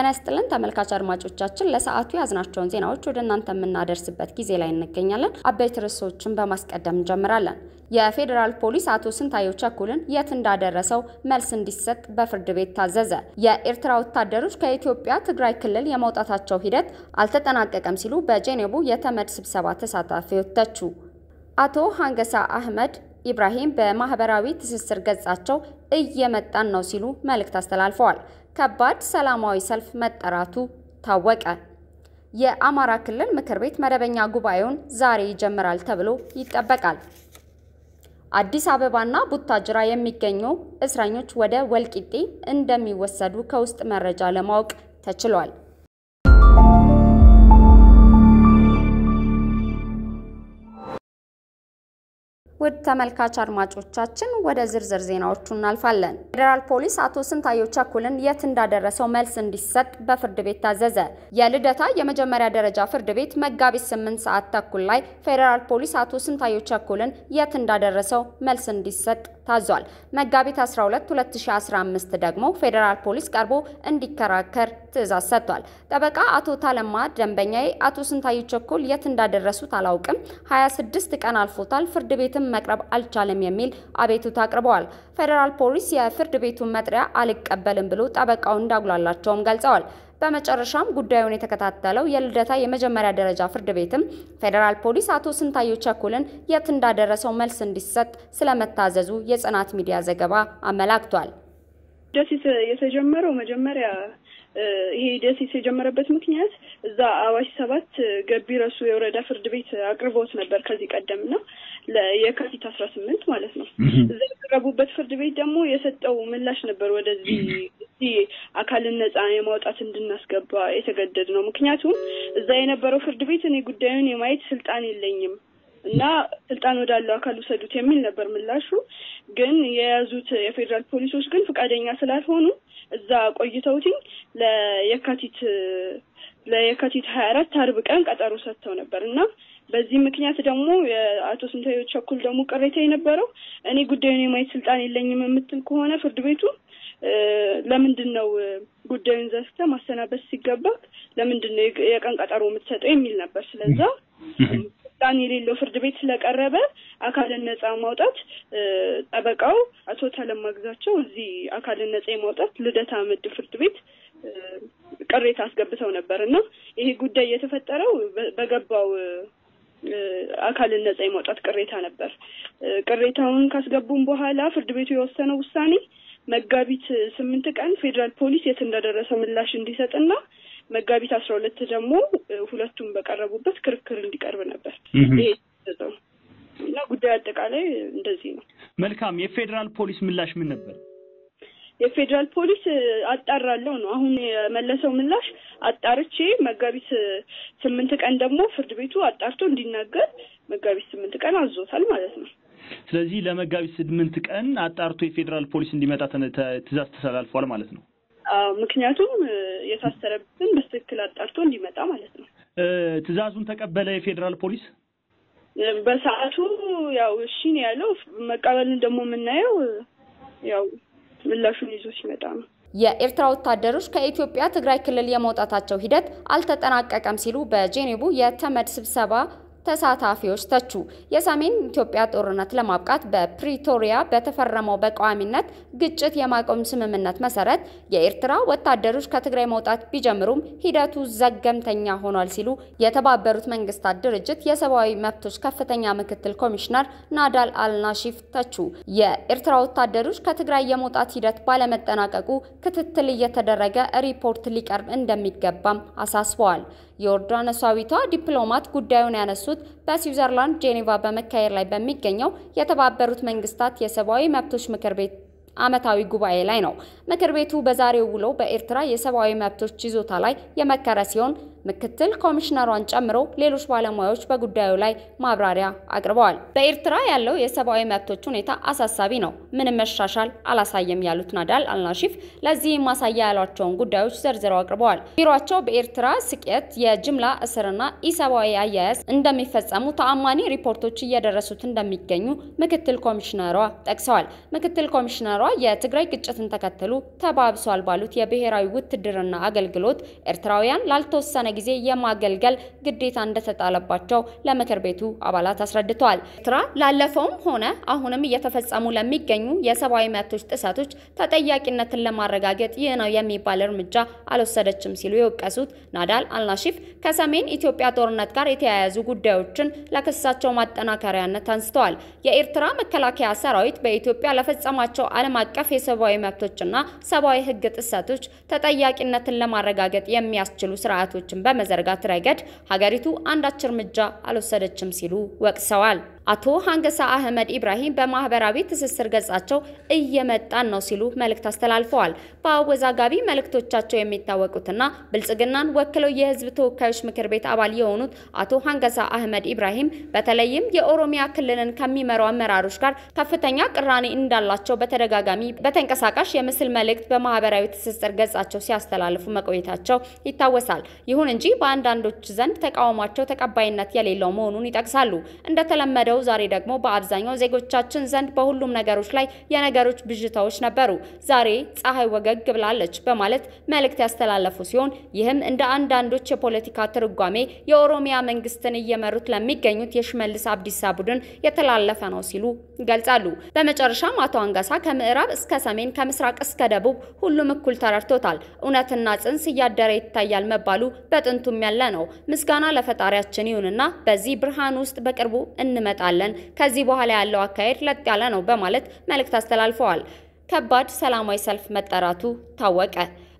ጤና ይስጥልን ተመልካች አድማጮቻችን፣ ለሰዓቱ ያዝናቸውን ዜናዎች ወደ እናንተ የምናደርስበት ጊዜ ላይ እንገኛለን። አበይት ርዕሶችን በማስቀደም እንጀምራለን። የፌዴራል ፖሊስ አቶ ስንታየው ቸኩልን የት እንዳደረሰው መልስ እንዲሰጥ በፍርድ ቤት ታዘዘ። የኤርትራ ወታደሮች ከኢትዮጵያ ትግራይ ክልል የመውጣታቸው ሂደት አልተጠናቀቀም ሲሉ በጄኔቡ የተመድ ስብሰባ ተሳታፊዎች ተቹ። አቶ ሀንገሳ አህመድ ኢብራሂም በማህበራዊ ትስስር ገጻቸው እየመጣን ነው ሲሉ መልእክት አስተላልፈዋል። ከባድ ሰላማዊ ሰልፍ መጠራቱ ታወቀ። የአማራ ክልል ምክር ቤት መደበኛ ጉባኤውን ዛሬ ይጀምራል ተብሎ ይጠበቃል። አዲስ አበባና ቡታጅራ የሚገኙ እስረኞች ወደ ወልቂጤ እንደሚወሰዱ ከውስጥ መረጃ ለማወቅ ተችሏል። ውድ ተመልካች አድማጮቻችን ወደ ዝርዝር ዜናዎቹ እናልፋለን። ፌዴራል ፖሊስ አቶ ስንታየው ቸኩልን የት እንዳደረሰው መልስ እንዲሰጥ በፍርድ ቤት ታዘዘ። የልደታ የመጀመሪያ ደረጃ ፍርድ ቤት መጋቢት 8 ሰዓት ተኩል ላይ ፌዴራል ፖሊስ አቶ ስንታየው ቸኩልን የት እንዳደረሰው መልስ እንዲሰጥ ታዟል። መጋቢት 12 2015 ደግሞ ፌዴራል ፖሊስ ቀርቦ እንዲከራከር ትዕዛዝ ሰጥቷል። ጠበቃ አቶ ታለማ ደንበኛዬ አቶ ስንታዩ ቸኮል የት እንዳደረሱት አላውቅም፣ 26 ቀን አልፎታል፣ ፍርድ ቤትም መቅረብ አልቻለም የሚል አቤቱታ አቅርበዋል። ፌዴራል ፖሊስ የፍርድ ቤቱን መጥሪያ አልቀበልም ብሎ ጠበቃው እንዳጉላላቸውም ገልጸዋል። በመጨረሻም ጉዳዩን የተከታተለው የልደታ የመጀመሪያ ደረጃ ፍርድ ቤትም ፌዴራል ፖሊስ አቶ ስንታየሁ ቸኩልን የት እንዳደረሰው መልስ እንዲሰጥ ስለመታዘዙ የጽናት ሚዲያ ዘገባ አመላክቷል። ደሴ የተጀመረው መጀመሪያ ይሄ ሂደት የጀመረበት ምክንያት እዛ አዋሽ ሰባት ገቢ ረሱ የወረዳ ፍርድ ቤት አቅርቦት ነበር ከዚህ ቀደም ና የካቲት አስራ ስምንት ማለት ነው። እዛ ያቀረቡበት ፍርድ ቤት ደግሞ የሰጠው ምላሽ ነበር ወደዚህ ከዚህ አካልን ነጻ የማውጣት እንድናስገባ የተገደድ ነው። ምክንያቱም እዛ የነበረው ፍርድ ቤት እኔ ጉዳዩን የማየት ስልጣን የለኝም እና ስልጣን ወዳለው አካል ውሰዱት የሚል ነበር ምላሹ። ግን የያዙት የፌዴራል ፖሊሶች ግን ፈቃደኛ ስላልሆኑ እዛ ቆይተውትኝ ለየካቲት ለየካቲት ሀያ አራት አርብ ቀን ቀጠሮ ሰጥተው ነበር እና በዚህ ምክንያት ደግሞ የአቶ ስንታዮች ቸኩል ደግሞ ቅሬታ የነበረው እኔ ጉዳዩን የማየት ስልጣን የለኝም የምትል ከሆነ ፍርድ ቤቱ ለምንድን ነው ጉዳዩን ዘግተ ማሰናበት ሲገባ ለምንድን ነው የቀን ቀጠሮ የምትሰጠው የሚል ነበር። ስለዛ ስልጣን የሌለው ፍርድ ቤት ስለቀረበ አካልን ነጻ ማውጣት ጠበቃው አቶ ተለማግዛቸው እዚህ አካልን ነጻ የማውጣት ልደታ ምድብ ፍርድ ቤት ቅሬታ አስገብተው ነበር እና ይሄ ጉዳይ የተፈጠረው በገባው አካልን ነጻ የማውጣት ቅሬታ ነበር። ቅሬታውን ካስገቡም በኋላ ፍርድ ቤቱ የወሰነው ውሳኔ መጋቢት ስምንት ቀን ፌዴራል ፖሊስ የት እንደደረሰ ምላሽ እንዲሰጥና መጋቢት አስራ ሁለት ደግሞ ሁለቱም በቀረቡበት ክርክር እንዲቀርብ ነበር እና ጉዳዩ አጠቃላይ እንደዚህ ነው። መልካም። የፌዴራል ፖሊስ ምላሽ ምን ነበር? የፌዴራል ፖሊስ አጣራለው ነው አሁን የመለሰው ምላሽ። አጣርቼ መጋቢት ስምንት ቀን ደግሞ ፍርድ ቤቱ አጣርቶ እንዲናገር መጋቢት ስምንት ቀን አዞታል ማለት ነው። ስለዚህ ለመጋቢት ስምንት ቀን አጣርቶ የፌዴራል ፖሊስ እንዲመጣ ትእዛዝ ተስተላልፏል ማለት ነው። ምክንያቱም የታሰረብን በትክክል አጣርቶ እንዲመጣ ማለት ነው። ትእዛዙን ተቀበለ የፌዴራል ፖሊስ በሰዓቱ ያው እሺ ነው ያለው። መቀበልን ደግሞ የምናየው ያው ምላሹን ይዞ ሲመጣ ነው። የኤርትራ ወታደሮች ከኢትዮጵያ ትግራይ ክልል የመውጣታቸው ሂደት አልተጠናቀቀም ሲሉ በጄኔቡ የተመድ ስብሰባ ተሳታፊዎች ተቹ። የሰሜን ኢትዮጵያ ጦርነት ለማብቃት በፕሪቶሪያ በተፈረመው በቋሚነት ግጭት የማቆም ስምምነት መሰረት የኤርትራ ወታደሮች ከትግራይ መውጣት ቢጀምሩም ሂደቱ ዘገምተኛ ሆኗል ሲሉ የተባበሩት መንግስታት ድርጅት የሰብአዊ መብቶች ከፍተኛ ምክትል ኮሚሽነር ናዳል አልናሺፍ ተቹ። የኤርትራ ወታደሮች ከትግራይ የመውጣት ሂደት ባለመጠናቀቁ ክትትል እየተደረገ ሪፖርት ሊቀርብ እንደሚገባም አሳስበዋል። የዮርዳኖሳዊቷ ዲፕሎማት ጉዳዩን ያነሱት በስዊዘርላንድ ጄኔቫ በመካሄድ ላይ በሚገኘው የተባበሩት መንግስታት የሰብአዊ መብቶች ምክር ቤት ዓመታዊ ጉባኤ ላይ ነው። ምክር ቤቱ በዛሬው ውሎ በኤርትራ የሰብአዊ መብቶች ይዞታ ላይ የመከረ ሲሆን ምክትል ኮሚሽነሯን ጨምሮ ሌሎች ባለሙያዎች በጉዳዩ ላይ ማብራሪያ አቅርበዋል። በኤርትራ ያለው የሰብአዊ መብቶች ሁኔታ አሳሳቢ ነው፣ ምንም መሻሻል አላሳየም ያሉት ናዳል አልናሺፍ ለዚህ ማሳያ ያሏቸውን ጉዳዮች ዘርዝረው አቅርበዋል። ቢሮቸው በኤርትራ ስቅየት፣ የጅምላ እስርና ኢሰብአዊ አያያዝ እንደሚፈጸሙ ተአማኒ ሪፖርቶች እየደረሱት እንደሚገኙ ምክትል ኮሚሽነሯ ጠቅሰዋል። ምክትል ኮሚሽነሯ የትግራይ ግጭትን ተከትሎ ተባብሷል ባሉት የብሔራዊ ውትድርና አገልግሎት ኤርትራውያን ላልተወሰነ ጊዜ የማገልገል ግዴታ እንደተጣለባቸው ለምክር ቤቱ አባላት አስረድተዋል። ኤርትራ ላለፈውም ሆነ አሁንም እየተፈጸሙ ለሚገኙ የሰብአዊ መብቶች ጥሰቶች ተጠያቂነትን ለማረጋገጥ ይህ ነው የሚባል እርምጃ አልወሰደችም ሲሉ የወቀሱት ናዳል አልናሺፍ ከሰሜን ኢትዮጵያ ጦርነት ጋር የተያያዙ ጉዳዮችን ለክሳቸው ማጠናከሪያነት አንስተዋል። የኤርትራ መከላከያ ሰራዊት በኢትዮጵያ ለፈጸማቸው ዓለም አቀፍ የሰብአዊ መብቶችና ሰብአዊ ሕግ ጥሰቶች ተጠያቂነትን ለማረጋገጥ የሚያስችሉ ስርዓቶችን በመዘርጋት ረገድ ሀገሪቱ አንዳች እርምጃ አልወሰደችም ሲሉ ወቅሰዋል። አቶ ሀንገሳ አህመድ ኢብራሂም በማህበራዊ ትስስር ገጻቸው እየመጣን ነው ሲሉ መልእክት አስተላልፈዋል። በአወዛጋቢ መልእክቶቻቸው የሚታወቁትና ብልጽግናን ወክለው የህዝብ ተወካዮች ምክር ቤት አባል የሆኑት አቶ ሀንገሳ አህመድ ኢብራሂም በተለይም የኦሮሚያ ክልልን ከሚመሩ አመራሮች ጋር ከፍተኛ ቅራኔ እንዳላቸው በተደጋጋሚ በተንቀሳቃሽ የምስል መልእክት በማህበራዊ ትስስር ገጻቸው ሲያስተላልፉ መቆየታቸው ይታወሳል። ይሁን እንጂ በአንዳንዶች ዘንድ ተቃውሟቸው ተቀባይነት የሌለው መሆኑን ይጠቅሳሉ። እንደተለመደው ናቸው። ዛሬ ደግሞ በአብዛኛው ዜጎቻችን ዘንድ በሁሉም ነገሮች ላይ የነገሮች ብዥታዎች ነበሩ። ዛሬ ፀሐይ ወገግ ብላለች በማለት መልእክት ያስተላለፉ ሲሆን ይህም እንደ አንዳንዶች የፖለቲካ ትርጓሜ የኦሮሚያ መንግስትን እየመሩት ለሚገኙት የሽመልስ አብዲሳ ቡድን የተላለፈ ነው ሲሉ ይገልጻሉ። በመጨረሻም አቶ አንጋሳ ከምዕራብ እስከ ሰሜን ከምስራቅ እስከ ደቡብ ሁሉም እኩል ተረድቶታል። እውነትና ጽንስ እያደረ ይታያል መባሉ በጥንቱም ያለ ነው። ምስጋና ለፈጣሪያችን ይሁንና በዚህ ብርሃን ውስጥ በቅርቡ እንመጣለን እናለን። ከዚህ በኋላ ያለው አካሄድ ለጥ ያለ ነው በማለት መልእክት አስተላልፈዋል። ከባድ ሰላማዊ ሰልፍ መጠራቱ ታወቀ።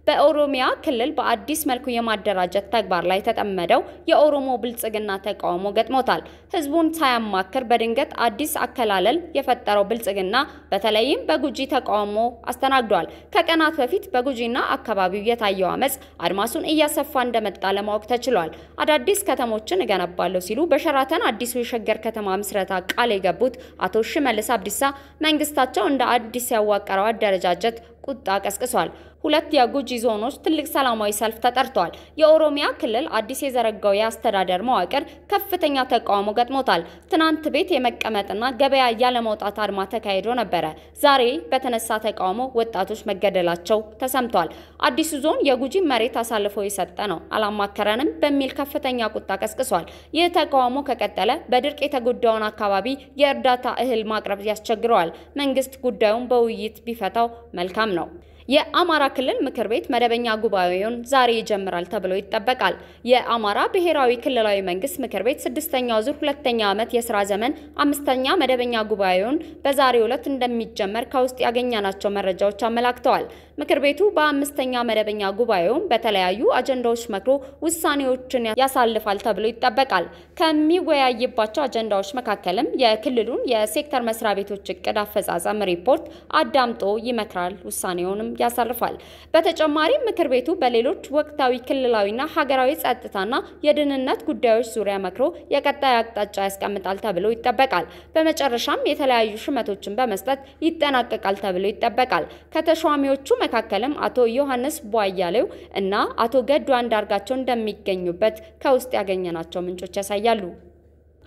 በኦሮሚያ ክልል በአዲስ መልኩ የማደራጀት ተግባር ላይ የተጠመደው የኦሮሞ ብልጽግና ተቃውሞ ገጥሞታል። ህዝቡን ሳያማክር በድንገት አዲስ አከላለል የፈጠረው ብልጽግና በተለይም በጉጂ ተቃውሞ አስተናግዷል። ከቀናት በፊት በጉጂና አካባቢው የታየው አመፅ አድማሱን እያሰፋ እንደመጣ ለማወቅ ተችሏል። አዳዲስ ከተሞችን እገነባለሁ ሲሉ በሸራተን አዲሱ የሸገር ከተማ ምስረታ ቃል የገቡት አቶ ሽመልስ አብዲሳ መንግስታቸው እንደ አዲስ ያዋቀረው አደረጃጀት ቁጣ ቀስቅሷል። ሁለት የጉጂ ዞኖች ትልቅ ሰላማዊ ሰልፍ ተጠርቷል። የኦሮሚያ ክልል አዲስ የዘረጋው የአስተዳደር መዋቅር ከፍተኛ ተቃውሞ ገጥሞታል። ትናንት ቤት የመቀመጥና ገበያ ያለመውጣት አድማ ተካሂዶ ነበረ። ዛሬ በተነሳ ተቃውሞ ወጣቶች መገደላቸው ተሰምቷል። አዲሱ ዞን የጉጂ መሬት አሳልፎ የሰጠ ነው፣ አላማከረንም በሚል ከፍተኛ ቁጣ ቀስቅሷል። ይህ ተቃውሞ ከቀጠለ በድርቅ የተጎዳውን አካባቢ የእርዳታ እህል ማቅረብ ያስቸግረዋል። መንግስት ጉዳዩን በውይይት ቢፈታው መልካም ነው። የአማራ ክልል ምክር ቤት መደበኛ ጉባኤውን ዛሬ ይጀምራል ተብሎ ይጠበቃል። የአማራ ብሔራዊ ክልላዊ መንግስት ምክር ቤት ስድስተኛው ዙር ሁለተኛ ዓመት የስራ ዘመን አምስተኛ መደበኛ ጉባኤውን በዛሬው ዕለት እንደሚጀመር ከውስጥ ያገኘናቸው መረጃዎች አመላክተዋል። ምክር ቤቱ በአምስተኛ መደበኛ ጉባኤውም በተለያዩ አጀንዳዎች መክሮ ውሳኔዎችን ያሳልፋል ተብሎ ይጠበቃል። ከሚወያይባቸው አጀንዳዎች መካከልም የክልሉን የሴክተር መስሪያ ቤቶች እቅድ አፈጻጸም ሪፖርት አዳምጦ ይመክራል፣ ውሳኔውንም ያሳልፋል። በተጨማሪም ምክር ቤቱ በሌሎች ወቅታዊ ክልላዊና ሀገራዊ ጸጥታና የደህንነት ጉዳዮች ዙሪያ መክሮ የቀጣይ አቅጣጫ ያስቀምጣል ተብሎ ይጠበቃል። በመጨረሻም የተለያዩ ሽመቶችን በመስጠት ይጠናቀቃል ተብሎ ይጠበቃል። ከተሿሚዎቹ መካከልም አቶ ዮሐንስ ቧያሌው እና አቶ ገዱ አንዳርጋቸው እንደሚገኙበት ከውስጥ ያገኘናቸው ምንጮች ያሳያሉ።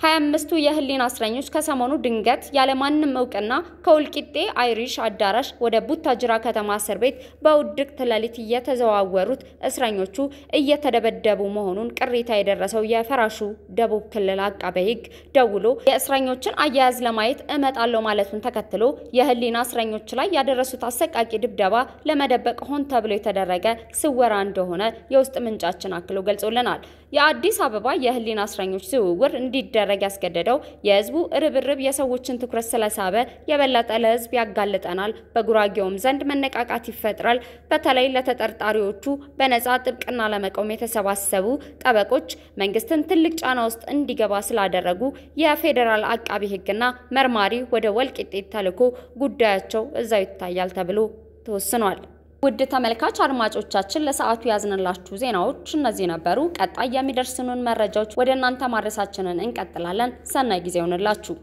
ሀያ አምስቱ የህሊና እስረኞች ከሰሞኑ ድንገት ያለማንም እውቅና ከውልቂጤ አይሪሽ አዳራሽ ወደ ቡታጅራ ከተማ እስር ቤት በውድቅት ሌሊት እየተዘዋወሩት እስረኞቹ እየተደበደቡ መሆኑን ቅሬታ የደረሰው የፈራሹ ደቡብ ክልል አቃቤ ሕግ ደውሎ የእስረኞችን አያያዝ ለማየት እመጣለሁ ማለቱን ተከትሎ የህሊና እስረኞች ላይ ያደረሱት አሰቃቂ ድብደባ ለመደበቅ ሆን ተብሎ የተደረገ ስወራ እንደሆነ የውስጥ ምንጫችን አክሎ ገልጾልናል። የአዲስ አበባ የህሊና እስረኞች ዝውውር እንዲደረግ እንዲደረግ ያስገደደው የህዝቡ ርብርብ የሰዎችን ትኩረት ስለሳበ የበለጠ ለህዝብ ያጋልጠናል፣ በጉራጌውም ዘንድ መነቃቃት ይፈጥራል። በተለይ ለተጠርጣሪዎቹ በነጻ ጥብቅና ለመቆም የተሰባሰቡ ጠበቆች መንግስትን ትልቅ ጫና ውስጥ እንዲገባ ስላደረጉ የፌዴራል አቃቢ ህግና መርማሪ ወደ ወልቂጤ ተልኮ ጉዳያቸው እዛው ይታያል ተብሎ ተወስኗል። ውድ ተመልካች አድማጮቻችን ለሰዓቱ ያዝንላችሁ ዜናዎች እነዚህ ነበሩ። ቀጣይ የሚደርስኑን መረጃዎች ወደ እናንተ ማድረሳችንን እንቀጥላለን። ሰናይ ጊዜ ይሆንላችሁ።